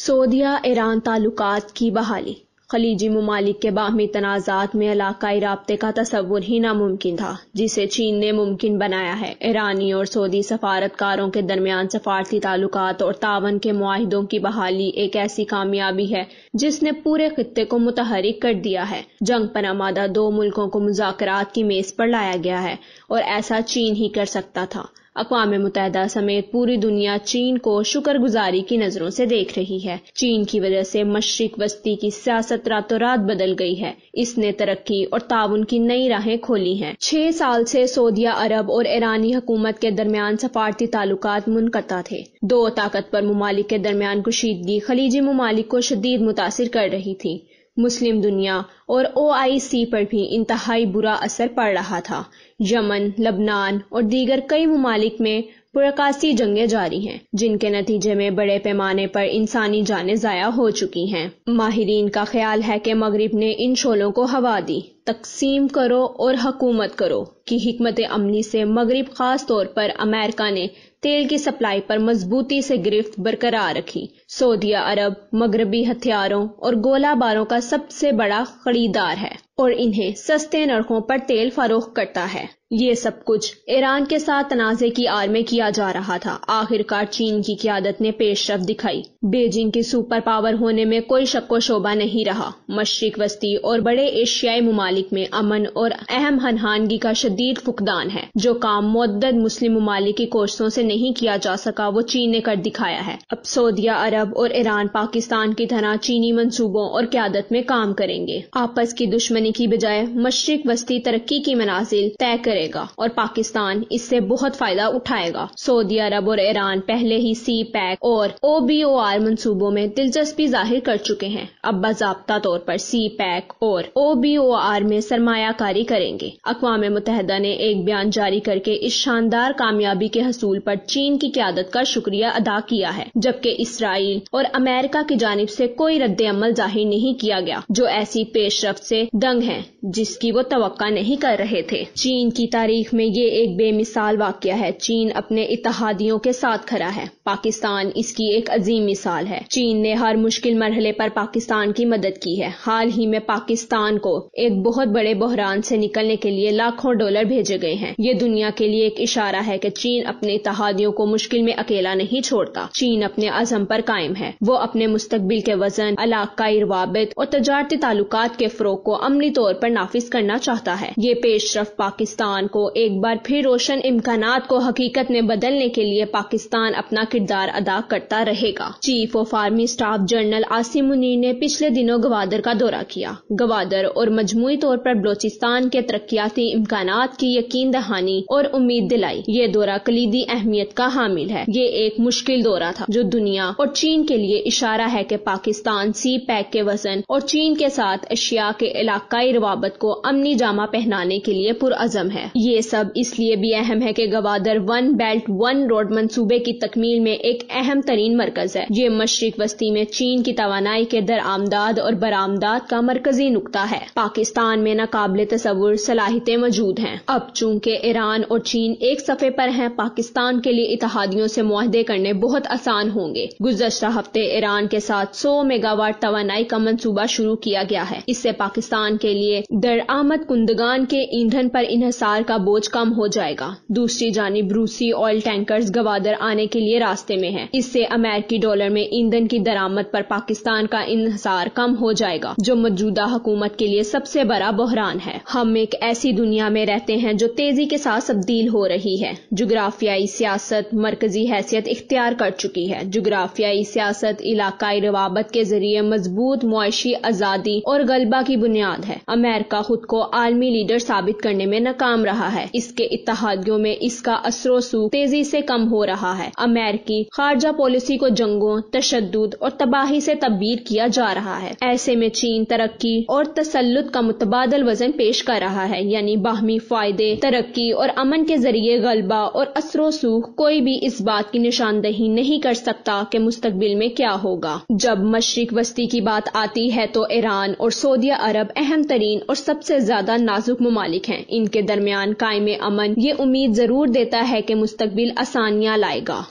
सऊदिया Iran ताल्लुक की बहाली खलीजी ममालिक के बाहमी तनाज़ात में इलाकई रबते का तस्वुर ही नामुमकिन था जिसे चीन ने मुमकिन बनाया है ईरानी और सऊदी सफारतकारों के दरमियान सफारती ताल्लुक और तावन के माहदों की बहाली एक ऐसी कामयाबी है जिसने पूरे खत्े को मुतहरिक कर दिया है जंग आमादा दो मुल्कों को मुजाकर की मेज़ पर लाया गया है और ऐसा चीन ही कर सकता था अकवा मुतहदा समेत पूरी दुनिया चीन को शुक्रगुजारी की नजरों से देख रही है चीन की वजह से मशरक वस्ती की सियासत रातों रात बदल गई है इसने तरक्की और ताउन की नई राहें खोली हैं छह साल से सऊदिया अरब और ईरानी हुकूमत के दरमियान सफारती ताल्लुक मुनकता थे दो ताकतवर ममालिक के दरमियान कुशीदगी खलीजी ममालिक को शदीद मुतासर कर रही थी मुस्लिम दुनिया और ओआईसी पर भी इंतहाई बुरा असर पड़ रहा था यमन लबनान और दीगर कई ममालिक में पुरकाशी जंगें जारी हैं जिनके नतीजे में बड़े पैमाने पर इंसानी जानें ज़ाया हो चुकी हैं माहरीन का ख्याल है कि मगरब ने इन शोलों को हवा दी तकसीम करो और हकूमत करो की हमत अमली से मगरब खास तौर पर अमेरिका ने तेल की सप्लाई पर मजबूती से गिरफ्त बरकरार रखी सऊदी अरब मगरबी हथियारों और गोला बारों का सबसे बड़ा खरीदार है और इन्हें सस्ते नरखों पर तेल फरोख करता है ये सब कुछ ईरान के साथ तनाजे की आर में किया जा रहा था आखिरकार चीन की क्यादत ने पेशरफ दिखाई बेजिंग के सुपर पावर होने में कोई शक्को शोभा नहीं रहा मशरक वस्ती और बड़े एशियाई ममालिक में अमन और अहम हनहानगी का शदीद फुकदान है जो काम मदद मुस्लिम ममालिक की कोशिशों से नहीं किया जा सका वो चीन ने कर दिखाया है अब सऊदिया अरब अरब और ईरान पाकिस्तान की तरह चीनी मंसूबों और क्यादत में काम करेंगे आपस की दुश्मनी की बजाय मशरक वस्ती तरक्की की मनाजिल तय करेगा और पाकिस्तान इससे बहुत फायदा उठाएगा सऊदी अरब और ईरान पहले ही सी पैक और ओ बी ओ आर मनसूबों में दिलचस्पी जाहिर कर चुके हैं अब बाबा तौर पर सी पैक और ओ बी ओ आर में सरमायाकारी करेंगे अकवा मुतहदा ने एक बयान जारी करके इस शानदार कामयाबी के हसूल पर चीन की क्यादत का शुक्रिया अदा किया है जबकि इसराइल इसराइल और अमेरिका की जानब से कोई रद्द अमल जाहिर नहीं किया गया जो ऐसी पेशरफ से दंग है जिसकी वो तो नहीं कर रहे थे चीन की तारीख में ये एक बेमिसाल वाक्य है चीन अपने इतिहादियों के साथ खड़ा है पाकिस्तान इसकी एक अजीम मिसाल है चीन ने हर मुश्किल मरहले पर पाकिस्तान की मदद की है हाल ही में पाकिस्तान को एक बहुत बड़े बहरान से निकलने के लिए लाखों डॉलर भेजे गए हैं ये दुनिया के लिए एक इशारा है कि चीन अपने इतिहादियों को मुश्किल में अकेला नहीं छोड़ता चीन अपने अजम पर कायम है वो अपने मुस्तबिल के वजन इलाकाई रवाबित और तजारती ताल्लुक के फ़रोग को अमली तौर पर नाफिज करना चाहता है ये पेशरफ पाकिस्तान को एक बार फिर रोशन इम्कान को हकीकत में बदलने के लिए पाकिस्तान अपना किरदार अदा करता रहेगा chief of army staff general Asim Munir ने पिछले दिनों गवादर का दौरा किया गवादर और मजमुई तौर पर बलोचिस्तान के तरक्याती इम्कान की यकीन दहानी और उम्मीद दिलाई ये दौरा कलीदी अहमियत का हामिल है ये एक मुश्किल दौरा था जो दुनिया और चीन के लिए इशारा है कि पाकिस्तान सी पैक e के वजन और चीन के साथ एशिया के इलाकाई रवाबत को अमनी जामा पहनाने के लिए पुरजम है ये सब इसलिए भी अहम है कि Gwadar one belt one road मनसूबे की तकमील में एक अहम तरीन मरकज है ये मशरक वस्ती में चीन की तोानाई के दर आमदाद और बरामदाद का मरकजी नुकता है पाकिस्तान में नाकबले तस्वुर सलाहितें मौजूद हैं अब चूंकि ईरान और चीन एक सफ़े पर हैं पाकिस्तान के लिए इतिहादियों से माहदे करने बहुत आसान होंगे गुजर गुजशत हफ्ते ईरान के साथ 100 मेगावाट तोानाई का मंसूबा शुरू किया गया है इससे पाकिस्तान के लिए दरआमद कुंदगान के ईंधन पर इंसार का बोझ कम हो जाएगा दूसरी जानब रूसी ऑयल टैंकर्स गवादर आने के लिए रास्ते में है इससे अमेरिकी डॉलर में ईंधन की दरामद पर पाकिस्तान का इहिसार कम हो जाएगा जो मौजूदा हुकूमत के लिए सबसे बड़ा बहरान है हम एक ऐसी दुनिया में रहते हैं जो तेजी के साथ तब्दील हो रही है जुग्राफियाई सियासत मरकजी हैसियत इख्तियार कर चुकी है जुग्राफियाई नई सियासत इलाकाई रवाबत के जरिए मजबूत मुआशी आज़ादी और गलबा की बुनियाद है अमेरिका खुद को आलमी लीडर साबित करने में नाकाम रहा है इसके इतिहादियों में इसका असरो सूख तेजी से कम हो रहा है अमेरिकी खारजा पॉलिसी को जंगों तशद और तबाही से तब्दील किया जा रहा है ऐसे में चीन तरक्की और तसलुत का मुतबादल वजन पेश कर रहा है यानी बाहमी फायदे तरक्की और अमन के जरिए गलबा और असरो सूख कोई भी इस बात की निशानदही नहीं कर सकता कि मुस्तक मुस्तबिल में क्या होगा जब मशरक वस्ती की बात आती है तो ईरान और सऊदी अरब अहम तरीन और सबसे ज्यादा नाजुक ममालिक हैं इनके दरमियान कायम अमन ये उम्मीद जरूर देता है कि मुस्तबिल आसानियां लाएगा